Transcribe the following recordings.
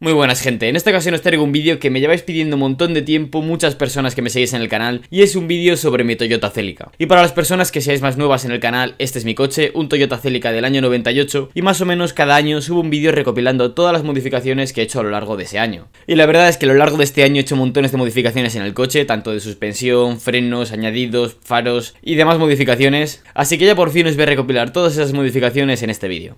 Muy buenas gente, en esta ocasión os traigo un vídeo que me lleváis pidiendo un montón de tiempo muchas personas que me seguís en el canal y es un vídeo sobre mi Toyota Celica. Y para las personas que seáis más nuevas en el canal, este es mi coche, un Toyota Celica del año 98 y más o menos cada año subo un vídeo recopilando todas las modificaciones que he hecho a lo largo de ese año. Y la verdad es que a lo largo de este año he hecho montones de modificaciones en el coche, tanto de suspensión, frenos, añadidos, faros y demás modificaciones, así que ya por fin os voy a recopilar todas esas modificaciones en este vídeo.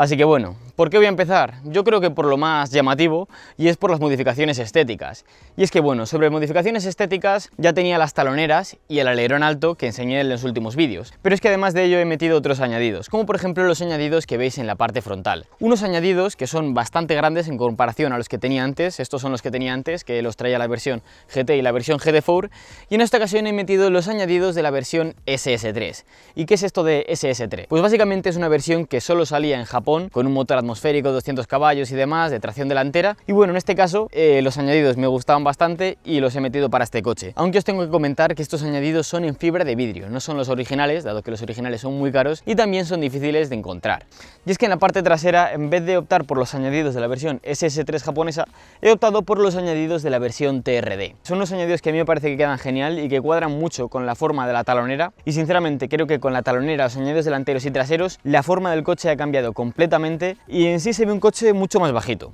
Así que bueno, ¿por qué voy a empezar? Yo creo que por lo más llamativo y es por las modificaciones estéticas. Y es que bueno, sobre modificaciones estéticas ya tenía las taloneras y el alerón alto que enseñé en los últimos vídeos, pero es que además de ello he metido otros añadidos, como por ejemplo los añadidos que veis en la parte frontal. Unos añadidos que son bastante grandes en comparación a los que tenía antes, estos son los que tenía antes, que los traía la versión GT y la versión gd 4 y en esta ocasión he metido los añadidos de la versión SS3. ¿Y qué es esto de SS3? Pues básicamente es una versión que solo salía en Japón con un motor atmosférico, 200 caballos y demás, de tracción delantera. Y bueno, en este caso eh, los añadidos me gustaban bastante y los he metido para este coche. Aunque os tengo que comentar que estos añadidos son en fibra de vidrio, no son los originales, dado que los originales son muy caros y también son difíciles de encontrar. Y es que en la parte trasera, en vez de optar por los añadidos de la versión SS3 japonesa, he optado por los añadidos de la versión TRD. Son unos añadidos que a mí me parece que quedan genial y que cuadran mucho con la forma de la talonera y sinceramente creo que con la talonera, los añadidos delanteros y traseros, la forma del coche ha cambiado con completamente y en sí se ve un coche mucho más bajito.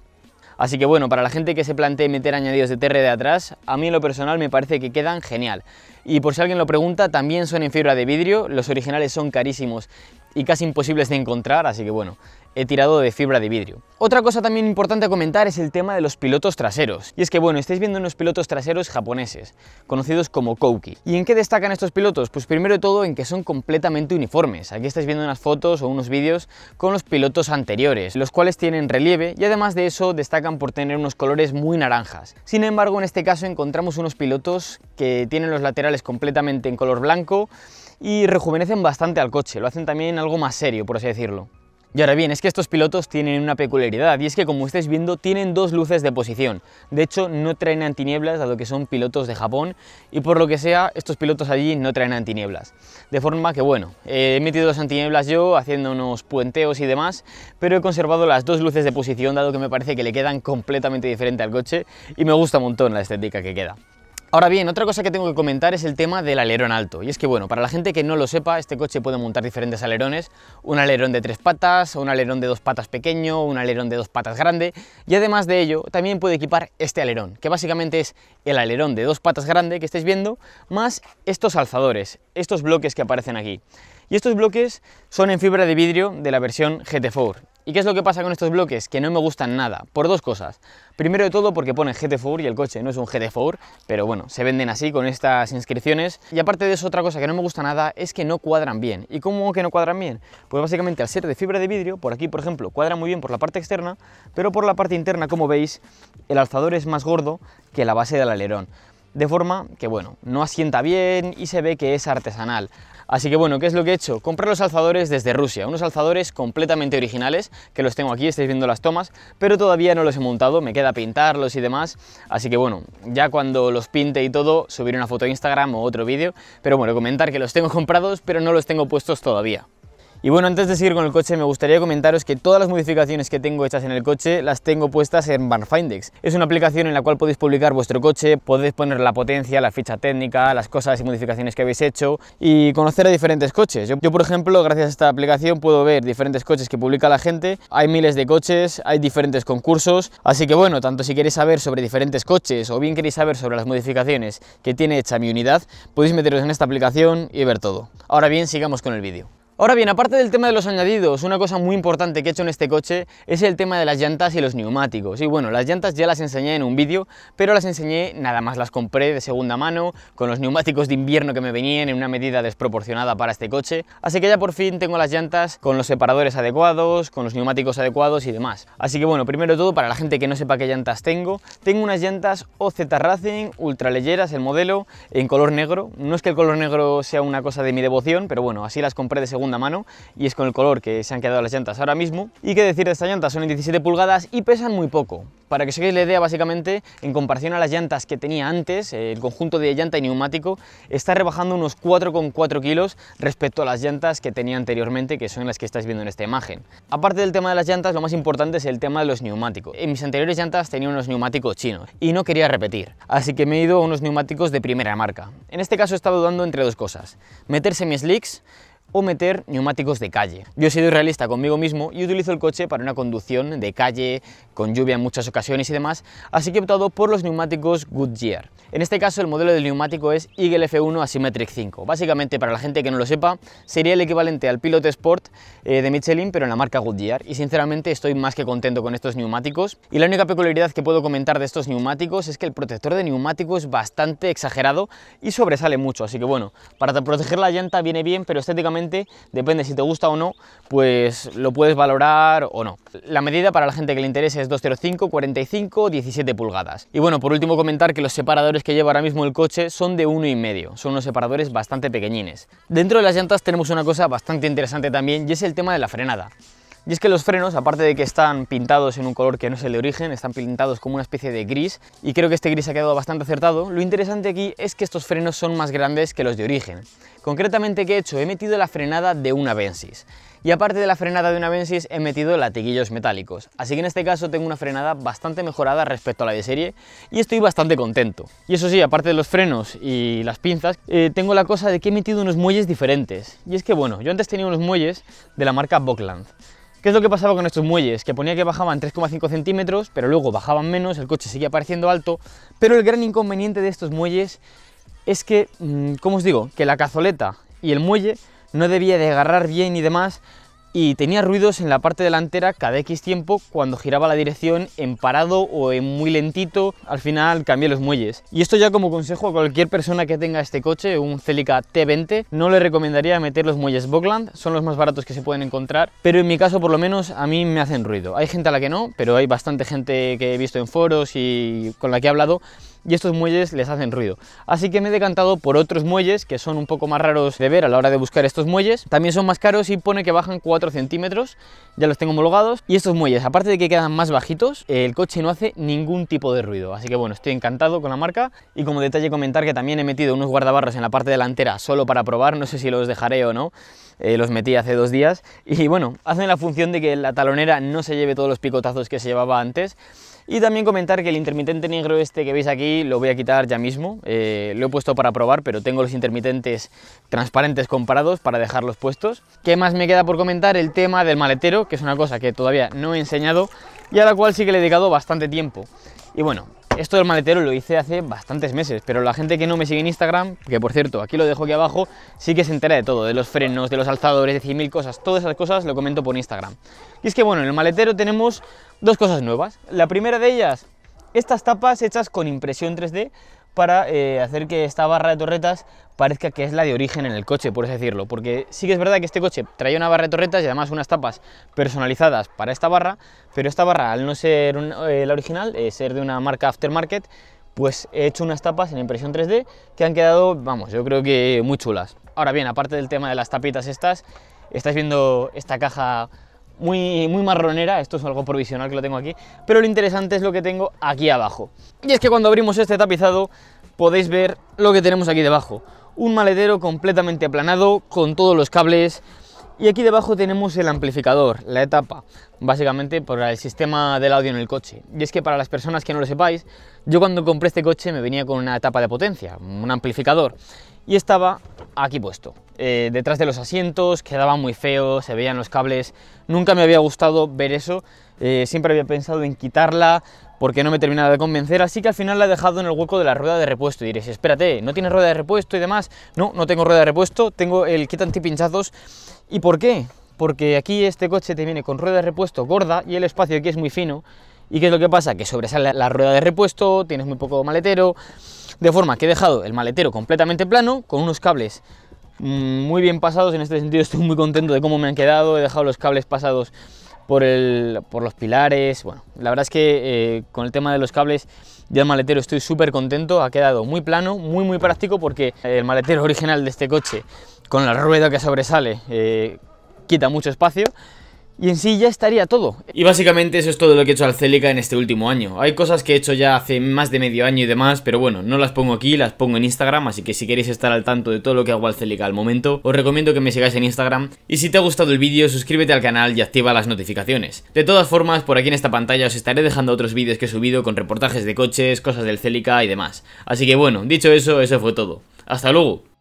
Así que bueno, para la gente que se plantee meter añadidos de TR de atrás, a mí en lo personal me parece que quedan genial. Y por si alguien lo pregunta, también son en fibra de vidrio, los originales son carísimos y casi imposibles de encontrar, así que bueno, he tirado de fibra de vidrio. Otra cosa también importante a comentar es el tema de los pilotos traseros. Y es que, bueno, estáis viendo unos pilotos traseros japoneses, conocidos como Kouki. ¿Y en qué destacan estos pilotos? Pues primero de todo en que son completamente uniformes. Aquí estáis viendo unas fotos o unos vídeos con los pilotos anteriores, los cuales tienen relieve y además de eso destacan por tener unos colores muy naranjas. Sin embargo, en este caso encontramos unos pilotos que tienen los laterales completamente en color blanco y rejuvenecen bastante al coche, lo hacen también algo más serio, por así decirlo. Y ahora bien, es que estos pilotos tienen una peculiaridad, y es que como estáis viendo, tienen dos luces de posición. De hecho, no traen antinieblas, dado que son pilotos de Japón, y por lo que sea, estos pilotos allí no traen antinieblas. De forma que, bueno, eh, he metido dos antinieblas yo, haciendo unos puenteos y demás, pero he conservado las dos luces de posición, dado que me parece que le quedan completamente diferente al coche, y me gusta un montón la estética que queda. Ahora bien, otra cosa que tengo que comentar es el tema del alerón alto. Y es que, bueno, para la gente que no lo sepa, este coche puede montar diferentes alerones. Un alerón de tres patas, un alerón de dos patas pequeño, un alerón de dos patas grande. Y además de ello, también puede equipar este alerón, que básicamente es el alerón de dos patas grande que estáis viendo, más estos alzadores estos bloques que aparecen aquí. Y estos bloques son en fibra de vidrio de la versión GT4. ¿Y qué es lo que pasa con estos bloques? Que no me gustan nada, por dos cosas. Primero de todo porque pone GT4 y el coche no es un GT4, pero bueno, se venden así con estas inscripciones. Y aparte de eso, otra cosa que no me gusta nada es que no cuadran bien. ¿Y cómo que no cuadran bien? Pues básicamente al ser de fibra de vidrio, por aquí por ejemplo, cuadra muy bien por la parte externa, pero por la parte interna, como veis, el alzador es más gordo que la base del alerón de forma que, bueno, no asienta bien y se ve que es artesanal. Así que bueno, ¿qué es lo que he hecho? Compré los alzadores desde Rusia, unos alzadores completamente originales, que los tengo aquí, estáis viendo las tomas, pero todavía no los he montado, me queda pintarlos y demás, así que bueno, ya cuando los pinte y todo, subiré una foto a Instagram o otro vídeo, pero bueno, comentar que los tengo comprados, pero no los tengo puestos todavía. Y bueno, antes de seguir con el coche, me gustaría comentaros que todas las modificaciones que tengo hechas en el coche las tengo puestas en Barfindex. Es una aplicación en la cual podéis publicar vuestro coche, podéis poner la potencia, la ficha técnica, las cosas y modificaciones que habéis hecho y conocer a diferentes coches. yo por ejemplo, gracias a esta aplicación puedo ver diferentes coches que publica la gente. Hay miles de coches, hay diferentes concursos, así que bueno, tanto si queréis saber sobre diferentes coches o bien queréis saber sobre las modificaciones que tiene hecha mi unidad, podéis meteros en esta aplicación y ver todo. Ahora bien, sigamos con el vídeo. Ahora bien, aparte del tema de los añadidos, una cosa muy importante que he hecho en este coche es el tema de las llantas y los neumáticos. Y bueno, las llantas ya las enseñé en un vídeo, pero las enseñé nada más las compré de segunda mano, con los neumáticos de invierno que me venían en una medida desproporcionada para este coche. Así que ya por fin tengo las llantas con los separadores adecuados, con los neumáticos adecuados y demás. Así que bueno, primero de todo, para la gente que no sepa qué llantas tengo, tengo unas llantas OZ Racing ultraleyeras, el modelo, en color negro. No es que el color negro sea una cosa de mi devoción, pero bueno, así las compré de segunda mano y es con el color que se han quedado las llantas ahora mismo. Y qué decir de estas llantas, son en 17 pulgadas y pesan muy poco. Para que os hagáis la idea, básicamente, en comparación a las llantas que tenía antes, eh, el conjunto de llanta y neumático está rebajando unos 4,4 kilos respecto a las llantas que tenía anteriormente, que son las que estáis viendo en esta imagen. Aparte del tema de las llantas, lo más importante es el tema de los neumáticos. En mis anteriores llantas tenía unos neumáticos chinos y no quería repetir, así que me he ido a unos neumáticos de primera marca. En este caso he estado dudando entre dos cosas, Meterse mis slicks o meter neumáticos de calle. Yo he sido realista conmigo mismo y utilizo el coche para una conducción de calle, con lluvia en muchas ocasiones y demás, así que he optado por los neumáticos Goodyear. En este caso el modelo del neumático es Eagle F1 Asymmetric 5. Básicamente, para la gente que no lo sepa, sería el equivalente al Pilot Sport eh, de Michelin, pero en la marca Goodyear. Y sinceramente estoy más que contento con estos neumáticos. Y la única peculiaridad que puedo comentar de estos neumáticos es que el protector de neumático es bastante exagerado y sobresale mucho. Así que bueno, para proteger la llanta viene bien, pero estéticamente depende si te gusta o no, pues lo puedes valorar o no. La medida para la gente que le interese es 205, 45, 17 pulgadas. Y bueno, por último comentar que los separadores que lleva ahora mismo el coche son de uno y medio, son unos separadores bastante pequeñines. Dentro de las llantas tenemos una cosa bastante interesante también y es el tema de la frenada. Y es que los frenos, aparte de que están pintados en un color que no es el de origen, están pintados como una especie de gris, y creo que este gris ha quedado bastante acertado, lo interesante aquí es que estos frenos son más grandes que los de origen. Concretamente, ¿qué he hecho? He metido la frenada de una Bensis. Y aparte de la frenada de una Bensis, he metido latiguillos metálicos. Así que en este caso tengo una frenada bastante mejorada respecto a la de serie y estoy bastante contento. Y eso sí, aparte de los frenos y las pinzas, eh, tengo la cosa de que he metido unos muelles diferentes. Y es que bueno, yo antes tenía unos muelles de la marca Bockland. ¿Qué es lo que pasaba con estos muelles? Que ponía que bajaban 3,5 centímetros, pero luego bajaban menos, el coche seguía pareciendo alto, pero el gran inconveniente de estos muelles es que, mm, como os digo? Que la cazoleta y el muelle no debía de agarrar bien y demás, y tenía ruidos en la parte delantera cada X tiempo cuando giraba la dirección en parado o en muy lentito. Al final cambié los muelles. Y esto ya como consejo a cualquier persona que tenga este coche, un Celica T20, no le recomendaría meter los muelles Bogland, son los más baratos que se pueden encontrar, pero en mi caso por lo menos a mí me hacen ruido. Hay gente a la que no, pero hay bastante gente que he visto en foros y con la que he hablado y estos muelles les hacen ruido. Así que me he decantado por otros muelles que son un poco más raros de ver a la hora de buscar estos muelles. También son más caros y pone que bajan 4 centímetros, ya los tengo homologados. Y estos muelles, aparte de que quedan más bajitos, el coche no hace ningún tipo de ruido. Así que bueno, estoy encantado con la marca. Y como detalle comentar que también he metido unos guardabarros en la parte delantera solo para probar, no sé si los dejaré o no. Eh, los metí hace dos días y bueno, hacen la función de que la talonera no se lleve todos los picotazos que se llevaba antes y también comentar que el intermitente negro este que veis aquí lo voy a quitar ya mismo. Eh, lo he puesto para probar, pero tengo los intermitentes transparentes comparados para dejarlos puestos. ¿Qué más me queda por comentar? El tema del maletero, que es una cosa que todavía no he enseñado y a la cual sí que le he dedicado bastante tiempo. Y bueno, esto del maletero lo hice hace bastantes meses, pero la gente que no me sigue en Instagram, que por cierto, aquí lo dejo aquí abajo, sí que se entera de todo, de los frenos, de los alzadores, de mil cosas, todas esas cosas lo comento por Instagram. Y es que bueno, en el maletero tenemos dos cosas nuevas. La primera de ellas, estas tapas hechas con impresión 3D para eh, hacer que esta barra de torretas parezca que es la de origen en el coche, por así decirlo, porque sí que es verdad que este coche traía una barra de torretas y además unas tapas personalizadas para esta barra, pero esta barra, al no ser eh, la original, eh, ser de una marca aftermarket, pues he hecho unas tapas en impresión 3D que han quedado, vamos, yo creo que muy chulas. Ahora bien, aparte del tema de las tapitas estas, estáis viendo esta caja muy, marronera, esto es algo provisional que lo tengo aquí, pero lo interesante es lo que tengo aquí abajo. Y es que cuando abrimos este tapizado podéis ver lo que tenemos aquí debajo. Un maletero completamente aplanado con todos los cables y aquí debajo tenemos el amplificador, la etapa, básicamente por el sistema del audio en el coche. Y es que para las personas que no lo sepáis, yo cuando compré este coche me venía con una etapa de potencia, un amplificador, y estaba aquí puesto. Eh, detrás de los asientos, quedaba muy feo, se veían los cables. Nunca me había gustado ver eso, eh, siempre había pensado en quitarla porque no me terminaba de convencer, así que al final la he dejado en el hueco de la rueda de repuesto. Y diréis, espérate, ¿no tienes rueda de repuesto y demás? No, no tengo rueda de repuesto, tengo el kit antipinchazos. ¿Y por qué? Porque aquí este coche te viene con rueda de repuesto gorda y el espacio aquí es muy fino. ¿Y qué es lo que pasa? Que sobresale la rueda de repuesto, tienes muy poco maletero, de forma que he dejado el maletero completamente plano, con unos cables Mm, muy bien pasados, en este sentido estoy muy contento de cómo me han quedado, he dejado los cables pasados por, el, por los pilares, bueno, la verdad es que eh, con el tema de los cables el maletero estoy súper contento, ha quedado muy plano, muy muy práctico porque el maletero original de este coche con la rueda que sobresale eh, quita mucho espacio y en sí ya estaría todo. Y básicamente eso es todo lo que he hecho al Celica en este último año. Hay cosas que he hecho ya hace más de medio año y demás, pero bueno, no las pongo aquí, las pongo en Instagram, así que si queréis estar al tanto de todo lo que hago al Celica al momento, os recomiendo que me sigáis en Instagram. Y si te ha gustado el vídeo, suscríbete al canal y activa las notificaciones. De todas formas, por aquí en esta pantalla os estaré dejando otros vídeos que he subido con reportajes de coches, cosas del Celica y demás. Así que bueno, dicho eso, eso fue todo. ¡Hasta luego!